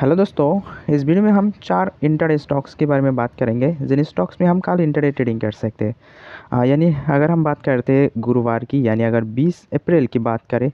hello दोस्तों इस video में हम चार इंटर स्टॉक्स के बारे में बात करेंगे जिन स्टॉक्स में हम कल इंटरडे ट्रेडिंग कर सकते हैं यानी अगर हम बात करते हैं गुरुवार की यानी अगर 20 अप्रैल की बात करें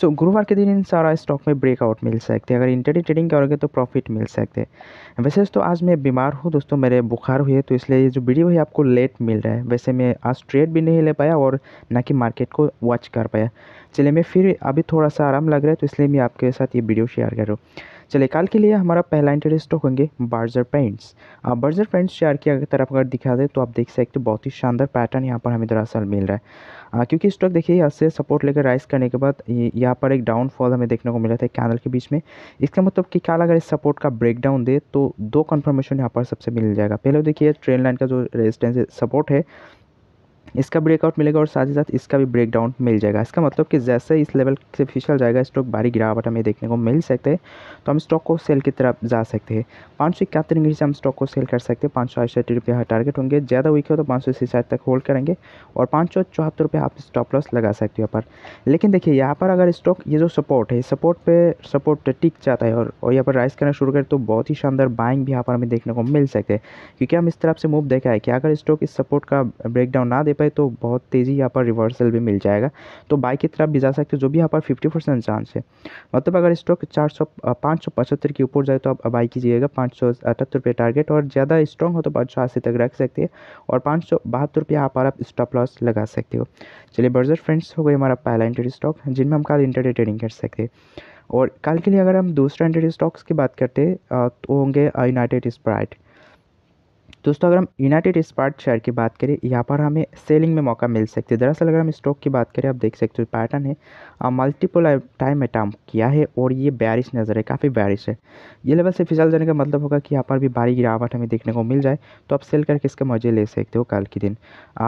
सो गुरुवार के दिन इन सारा स्टॉक में ब्रेकआउट मिल सकते हैं अगर इंटरडे ट्रेडिंग करोगे तो प्रॉफिट मिल सकते हैं वैसे दोस्तों आज मैं बीमार हूँ दोस्तों मेरे बुखार हुए तो इसलिए ये जो वीडियो है आपको लेट मिल रहा है वैसे मैं आज ट्रेड भी नहीं ले पाया और ना कि मार्केट को वॉच कर पाया चलिए मैं फिर अभी थोड़ा सा आराम लग रहा है तो इसलिए मैं आपके साथ ये वीडियो शेयर कर रहा हूँ चलिए काल के लिए हमारा पहला इंटरेस्ट स्टॉक तो होंगे Berger Paints Berger Paints share की अगर तरफ अगर दिखा दे तो आप देख सकते हो बहुत ही शानदार पैटर्न यहाँ पर हमें दरअसल मिल रहा है आ, क्योंकि स्टॉक देखिए यहाँ से सपोर्ट लेकर राइस करने के बाद यहाँ पर एक डाउनफॉल हमें देखने को मिला था कैंडल के बीच में इसका मतलब कि कल अगर इस सपोर्ट का ब्रेकडाउन दे तो दो कन्फर्मेशन यहाँ पर सबसे मिल जाएगा पहले देखिए ट्रेन लाइन का जो रेजिस्टेंस सपोर्ट है इसका ब्रेकआउट मिलेगा और साथ ही साथ इसका भी ब्रेकडाउन मिल जाएगा इसका मतलब कि जैसे इस लेवल से फिसल जाएगा स्टॉक भारी गिरावट हमें देखने को मिल सकते हैं तो हम स्टॉक को सेल की तरफ जा सकते हैं पाँच सौ इकहत्तर इंग्लिश हम स्टॉक को सेल कर सकते हैं पाँच सौ अड़सठ रुपये टारगेट होंगे ज़्यादा वीक हो तो पाँच सौ छियासठ तक होल्ड करेंगे और पाँच सौ चौहत्तर रुपये आप स्टॉप लॉस लगा सकते हो यहाँ पर लेकिन देखिए यहाँ पर अगर स्टॉक ये जो सपोर्ट है सपोर्ट पर सपोर्ट टिक जाता है और यहाँ पर राइस करना शुरू करें तो बहुत ही शानदार बाइंग भी यहाँ पर हमें देखने को मिल सकते हैं क्योंकि हम इस तरफ से मूव देखा है कि अगर स्टॉक इस सपोर्ट का ब्रेकडाउन ना दे पाए पे तो बहुत तेज़ी यहाँ पर रिवर्सल भी मिल जाएगा तो बाई की तरफ भी जा सकते हो जो भी यहाँ पर फिफ्टी परसेंट चांस है मतलब अगर स्टॉक चार सौ पाँच सौ पचहत्तर के ऊपर जाए तो आप बाई कीजिएगा पाँच सौ अठहत्तर रुपये टारगेट और ज़्यादा स्ट्रॉन्ग हो तो पाँच सौ अस्सी तक रख सकते हैं और पाँच सौ बहत्तर रुपये यहाँ पर आप स्टॉप लॉस लगा सकते हो चलिए बर्जर फ्रेंड्स हो गए हमारा पहला इंटर स्टॉक जिनमें हम कल इंटर ट्रेडिंग कर सकते हैं और कल के लिए अगर हम दूसरा इंटर स्टॉक्स की बात करते हैं तो होंगे यूनाइटेड स्प्राइट दोस्तों अगर हम यूनाइटेड स्पार्ट शेयर की बात करें यहाँ पर हमें सेलिंग में मौका मिल सकती है दरअसल अगर हम स्टॉक की बात करें आप देख सकते हो पैटर्न है मल्टीपल टाइम अटाम किया है और ये बैरिश नज़र है काफ़ी बैरिश है ये लेवल से फिसल जाने का मतलब होगा कि यहाँ पर भी भारी गिरावट हमें देखने को मिल जाए तो आप सेल करके इसके मज़े ले सकते हो कल के दिन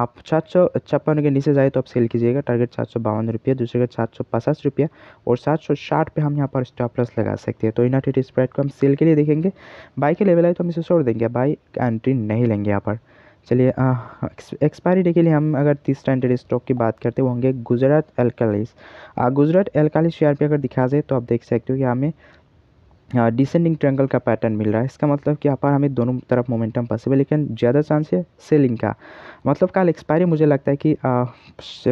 आप सात सौ छप्पन के नीचे जाए तो आप सेल कीजिएगा टारगेट सात सौ बावन रुपया दूसरे का सात सौ पचास रुपया और सात सौ साठ पर हम यहाँ पर स्टॉप लॉस लगा सकते हैं तो यूनाइटेड स्प्राइट को हम सेल के लिए देखेंगे बाई के लेवल आए तो हम इसे छोड़ देंगे बाई एंट्री नहीं लेंगे यहाँ पर चलिए एक्सपायरी डे के लिए हम अगर तीस स्टैंडर्ड स्टॉक की बात करते हैं वो होंगे Gujarat Alkalies Gujarat Alkalies share पे अगर दिखा दे तो आप देख सकते हो कि हमें डिसेंडिंग हाँ, ट्रैंगल का पैटर्न मिल रहा है इसका मतलब कि यहाँ पर हमें दोनों तरफ मोमेंटम पॉसिबल लेकिन ज़्यादा चांस है सेलिंग का मतलब कल एक्सपायरी मुझे लगता है कि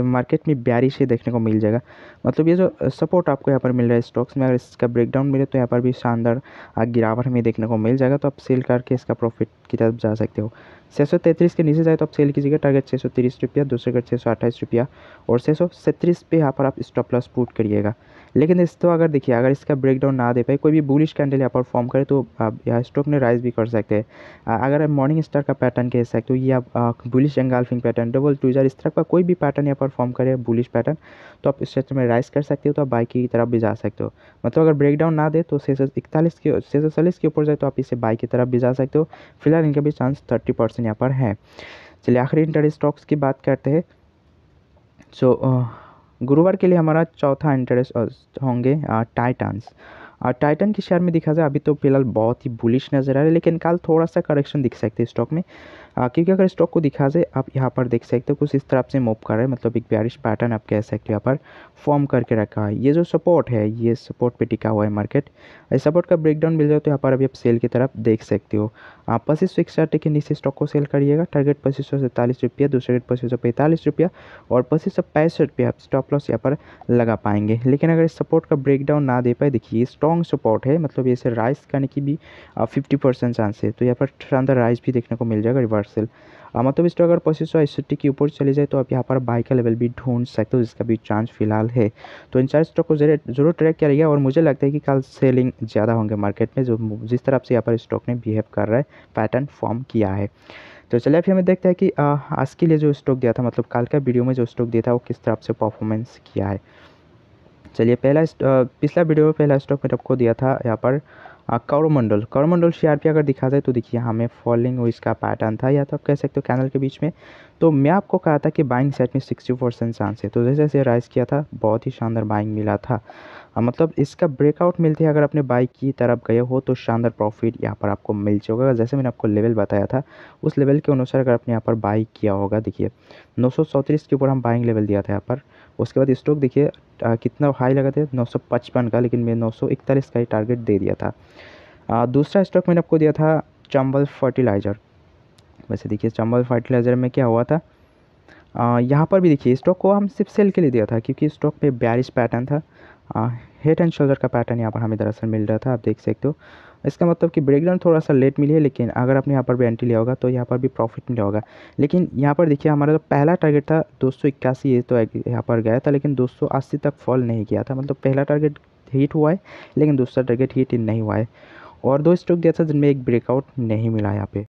मार्केट में ब्यारिश ही देखने को मिल जाएगा मतलब ये जो सपोर्ट आपको यहाँ पर मिल रहा है स्टॉक्स में अगर इसका ब्रेकडाउन मिले तो यहाँ पर भी शानदार गिरावट हमें देखने को मिल जाएगा तो आप सेल करके इसका प्रॉफिट की तरफ जा सकते हो छः सौ के नीचे जाए तो आप सेल कीजिएगा टारगेट छः सौ तीस रुपया दूसरे का छः सौ अट्ठाईस रुपया और छः सौ पे यहाँ पर आप स्टॉप लॉस पुट करिएगा लेकिन इस तो अगर देखिए अगर इसका ब्रेक डाउन ना दे पाए कोई भी बुलिश कैंडल यहाँ पर फॉर्म करे तो आप यहाँ स्टॉक में राइज भी कर सकते हैं अगर आप मॉर्निंग स्टार का पैटर्न कह सकते हो या bullish engulfing pattern double to इस तरह का कोई भी पैटर्न यहाँ पर फॉर्म करे बुलिश पैटर्न तो आप इस क्षेत्र में राइज कर सकते हो तो आप बाई की तरफ भी जा सकते हो मतलब अगर ब्रेक डाउन ना दे तो छः सौ इकतालीस के छः सौ चालीस के ऊपर जाए तो आप इसे बाई की तरफ भी जा सकते हो फिलहाल इनका भी चांस थर्टी परसेंट यहाँ पर है चलिए आखिरी इंटर स्टॉक्स की बात करते हैं सो so, uh, गुरुवार के लिए हमारा चौथा इंटरेस्ट होंगे टाइटन्स और टाइटन के शेयर में देखा जाए अभी तो फिलहाल बहुत ही बुलिश नज़र आ रहा है लेकिन कल थोड़ा सा करेक्शन दिख सकते हैं स्टॉक में क्योंकि अगर स्टॉक को दिखा जाए आप यहाँ पर देख सकते हो कुछ इस तरफ से मूव कर रहे हैं मतलब एक बारिश पैटर्न आप कह सकते हो यहाँ पर फॉर्म करके रखा है ये जो सपोर्ट है ये सपोर्ट पे टिका हुआ है मार्केट सपोर्ट का ब्रेकडाउन मिल जाए तो यहाँ पर अभी आप सेल की तरफ देख सकते हो आप पच्चीस सौ इकसठ के नीचे स्टॉक को सेल करिएगा टारगेट पच्चीस सौ सैंतालीस रुपया दूसरे रेट पच्चीस सौ पैंतालीस रुपया और पच्चीस सौ पैंसठ रुपया आप स्टॉप लॉस यहाँ पर लगा पाएंगे लेकिन अगर इस सपोर्ट का ब्रेकडाउन ना दे पाए देखिए ये स्ट्रॉन्ग सपोर्ट है मतलब इसे राइस करने की भी फिफ्टी परसेंट चांस है तो यहाँ पर शानदार राइस भी देखने को मिल जाएगा रिवर्स स्टार सेल मतलब स्टॉक अगर पच्चीस सौ इकसठ के ऊपर चले जाए तो आप यहाँ पर बाइक का लेवल भी ढूंढ सकते हो जिसका भी चांस फिलहाल है तो इन चार स्टॉक को जरूर ट्रैक करिएगा और मुझे लगता है कि कल सेलिंग ज़्यादा होंगे मार्केट में जो जिस तरफ से यहाँ पर स्टॉक ने बिहेव कर रहा है पैटर्न फॉर्म किया है तो चलिए फिर हमें देखते हैं कि आज के लिए जो स्टॉक दिया था मतलब कल का वीडियो में जो स्टॉक दिया था वो किस तरफ से परफॉर्मेंस किया है चलिए पहला पिछला वीडियो में पहला स्टॉक मैंने आपको दिया था यहाँ पर करमंडल करमंडल सी अगर दिखा जाए तो देखिए यहाँ में फॉलिंग वो इसका पैटर्न था या तो आप कह सकते हो कैनल के बीच में तो मैं आपको कहा था कि बाइंग सेट में सिक्सटी परसेंट चांस है तो जैसे जैसे राइस किया था बहुत ही शानदार बाइंग मिला था हाँ, मतलब इसका ब्रेकआउट मिलती है अगर अपने बाइक की तरफ गए हो तो शानदार प्रॉफिट यहाँ पर आपको मिल जाएगा जैसे मैंने आपको लेवल बताया था उस लेवल के अनुसार अगर आपने यहाँ पर बाइक किया होगा देखिए नौ के ऊपर हम बाइंग लेवल दिया था यहाँ पर उसके बाद स्टॉक देखिए कितना हाई लगा था नौ का लेकिन मैं नौ का ही टारगेट दे दिया था आ, दूसरा स्टॉक मैंने आपको दिया था चंबल फर्टिलाइज़र वैसे देखिए चंबल फर्टिलाइज़र में क्या हुआ था यहाँ पर भी देखिए स्टॉक को हम सिर्फ सेल के लिए दिया था क्योंकि स्टॉक पे बारिश पैटर्न था हेड एंड शोल्डर का पैटर्न यहाँ पर हमें दरअसल मिल रहा था आप देख सकते हो इसका मतलब कि ब्रेकडाउन थोड़ा सा लेट मिली है लेकिन अगर आपने यहाँ पर भी एंट्री लिया होगा तो यहाँ पर भी प्रॉफिट मिला होगा लेकिन यहाँ पर देखिए हमारा जो तो पहला टारगेट था दो ये तो यहाँ पर गया था लेकिन दो तक फॉल नहीं किया था मतलब पहला टारगेट हीट हुआ है लेकिन दूसरा टारगेट हीट नहीं हुआ है और दो स्ट्रोक दिया था जिनमें एक ब्रेकआउट नहीं मिला यहाँ पे